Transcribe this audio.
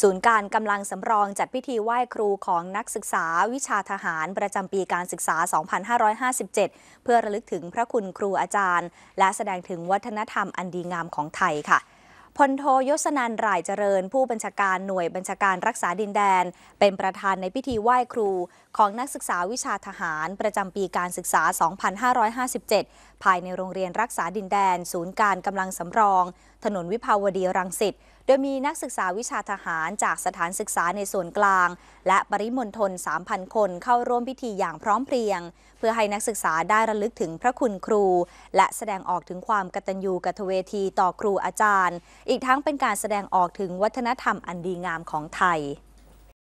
ศูนย์การกำลังสำรองจัดพิธีไหว้ครูของนักศึกษาวิชาทหาร ประจำปีการศึกษา 2557 เพื่อระลึกถึงพระคุณครูอาจารย์ และแสดงถึงวัฒนธรรมอันดีงามของไทยค่ะพลโทยศนันรายเจริญผู้บัญชาการหน่วยบัญชาการรักษาดินแดน เป็นประธานในพิธีไหว้ครู ของนักศึกษาวิชาทหาร ประจำปีการศึกษา 2557 ภายในโรงเรียนรักษาดินแดน ศูนย์การกำลังสำรอง ถนนวิภาวดีรังสิต โดยมีนักศึกษาวิชาทหารจากสถานศึกษาในส่วนกลาง และปริมณฑล 3,000 คนเข้าร่วมพิธีอย่างพร้อมเพรียง เพื่อให้นักศึกษาได้ระลึกถึงพระคุณครู และแสดงออกถึงความกตัญญูกตเวทีต่อครูอาจารย์อีกทั้งเป็นการแสดงออกถึงวัฒนธรรมอันดีงามของไทย